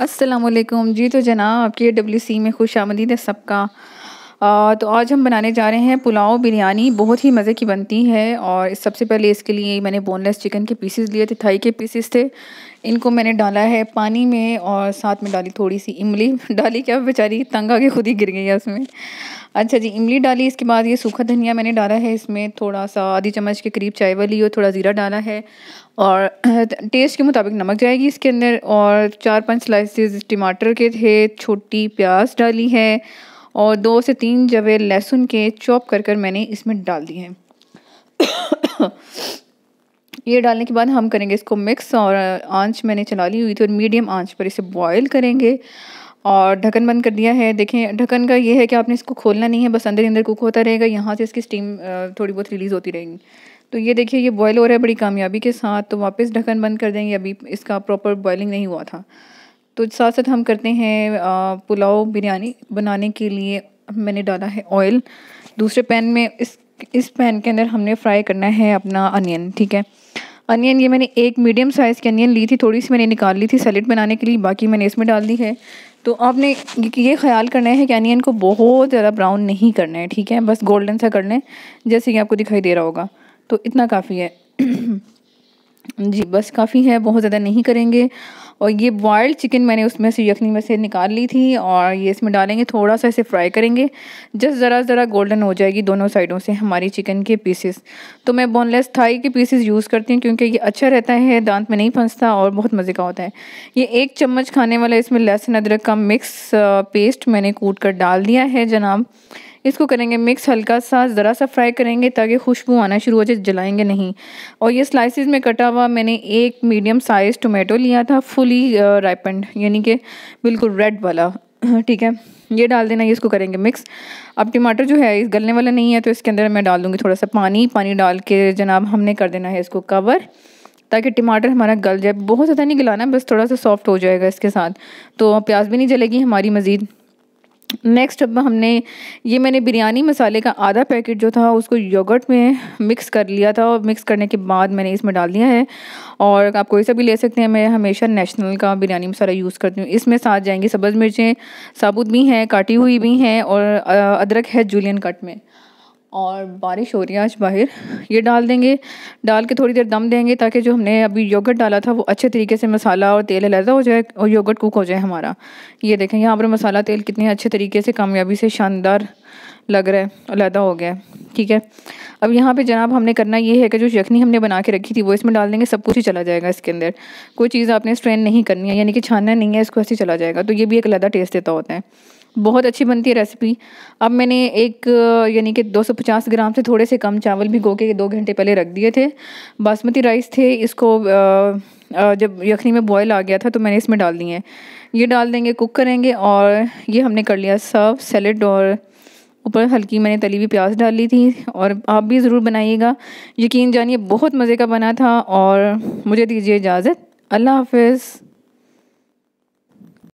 असलम जी तो जनाब आपके डब्ल्यू सी में खुश आमदीद है सबका तो आज हम बनाने जा रहे हैं पुलाव बिरयानी बहुत ही मज़े की बनती है और सबसे पहले इसके लिए मैंने बोनलेस चिकन के पीसेस लिए थे थाई के पीसेस थे इनको मैंने डाला है पानी में और साथ में डाली थोड़ी सी इमली डाली क्या बेचारी तंग आके खुद ही गिर गई है उसमें अच्छा जी इमली डाली इसके बाद ये सूखा धनिया मैंने डाला है इसमें थोड़ा सा आधी चम्मच के करीब चाय वाली और थोड़ा ज़ीरा डाला है और टेस्ट के मुताबिक नमक जाएगी इसके अंदर और चार पाँच स्लाइसेस टमाटर के थे छोटी प्याज डाली है और दो से तीन जवे लहसुन के चॉप कर कर मैंने इसमें डाल दिए हैं ये डालने के बाद हम करेंगे इसको मिक्स और आंच मैंने चला ली हुई थी और मीडियम आंच पर इसे बॉईल करेंगे और ढक्कन बंद कर दिया है देखें ढक्कन का ये है कि आपने इसको खोलना नहीं है बस अंदर ही अंदर कुक होता रहेगा यहाँ से इसकी स्टीम थोड़ी बहुत रिलीज़ होती रहेगी तो ये देखिए ये बॉयल हो रहा है बड़ी कामयाबी के साथ तो वापस ढक्कन बंद कर देंगे अभी इसका प्रॉपर बॉयलिंग नहीं हुआ था तो साथ साथ हम करते हैं पुलाव बिरयानी बनाने के लिए मैंने डाला है ऑयल दूसरे पैन में इस इस पैन के अंदर हमने फ्राई करना है अपना अनियन ठीक है अनियन ये मैंने एक मीडियम साइज़ की अनियन ली थी थोड़ी सी मैंने निकाल ली थी सैलड बनाने के लिए बाकी मैंने इसमें डाल दी है तो आपने ये ख्याल करना है कि अनियन को बहुत ज़्यादा ब्राउन नहीं करना है ठीक है बस गोल्डन सा करना है जैसे कि आपको दिखाई दे रहा होगा तो इतना काफ़ी है जी बस काफ़ी है बहुत ज़्यादा नहीं करेंगे और ये बॉयल्ड चिकन मैंने उसमें से यखनी में से निकाल ली थी और ये इसमें डालेंगे थोड़ा सा इसे फ्राई करेंगे जस्ट ज़रा ज़रा गोल्डन हो जाएगी दोनों साइडों से हमारी चिकन के पीसेस तो मैं बोनलेस थाई के पीसेस यूज़ करती हूँ क्योंकि ये अच्छा रहता है दांत में नहीं फंसता और बहुत मज़े का होता है ये एक चम्मच खाने वाला इसमें लहसुन अदरक का मिक्स पेस्ट मैंने कूट कर डाल दिया है जनाब इसको करेंगे मिक्स हल्का सा ज़रा सा फ्राई करेंगे ताकि खुशबू आना शुरू हो जाए जलाएंगे नहीं और ये स्लाइसिस में कटा हुआ मैंने एक मीडियम साइज़ टोमेटो लिया था फुली राइपेंड यानी कि बिल्कुल रेड वाला ठीक है ये डाल देना ये इसको करेंगे मिक्स अब टमाटर जो है इस गलने वाला नहीं है तो इसके अंदर मैं डाल दूँगी थोड़ा सा पानी पानी डाल के जनाब हमने कर देना है इसको कवर ताकि टमाटर हमारा गल जाए बहुत ज़्यादा नहीं गलाना बस थोड़ा सा सॉफ्ट हो जाएगा इसके साथ तो प्याज भी नहीं जलेगी हमारी मज़ीद नेक्स्ट अब हमने ये मैंने बिरयानी मसाले का आधा पैकेट जो था उसको योगर्ट में मिक्स कर लिया था और मिक्स करने के बाद मैंने इसमें डाल दिया है और आप कोई सा भी ले सकते हैं मैं हमेशा नेशनल का बिरयानी मसाला यूज़ करती हूँ इसमें साथ जाएंगी सब्ज़ मिर्चें साबुत भी हैं काटी हुई भी हैं और अदरक है जूलियन कट में और बारिश हो रही है आज बाहर ये डाल देंगे डाल के थोड़ी देर दम देंगे ताकि जो हमने अभी योगर्ट डाला था वो अच्छे तरीके से मसाला और तेल अलहदा हो जाए और योगर्ट कुक हो जाए हमारा ये देखें यहाँ पर मसाला तेल कितने अच्छे तरीके से कामयाबी से शानदार लग रहा है अलहदा हो गया ठीक है अब यहाँ पे जनाब हमने करना ये है कि जो यखनी हमने बना के रखी थी वो इसमें डाल देंगे सब कुछ ही चला जाएगा इसके अंदर कोई चीज़ आपने स्ट्रेन नहीं करनी है यानी कि छानना नहीं है इसको ऐसे चला जाएगा तो ये भी एक अलहदा टेस्ट देता होता है बहुत अच्छी बनती है रेसिपी अब मैंने एक यानी कि 250 ग्राम से थोड़े से कम चावल भिगो के दो घंटे पहले रख दिए थे बासमती राइस थे इसको जब यखनी में बॉयल आ गया था तो मैंने इसमें डाल दिए हैं ये डाल देंगे कुक करेंगे और ये हमने कर लिया सर्व सेलेड और ऊपर हल्की मैंने तली हुई प्याज डाल ली थी और आप भी ज़रूर बनाइएगा यकीन जानिए बहुत मज़े का बना था और मुझे दीजिए इजाज़त अल्लाह हाफिज़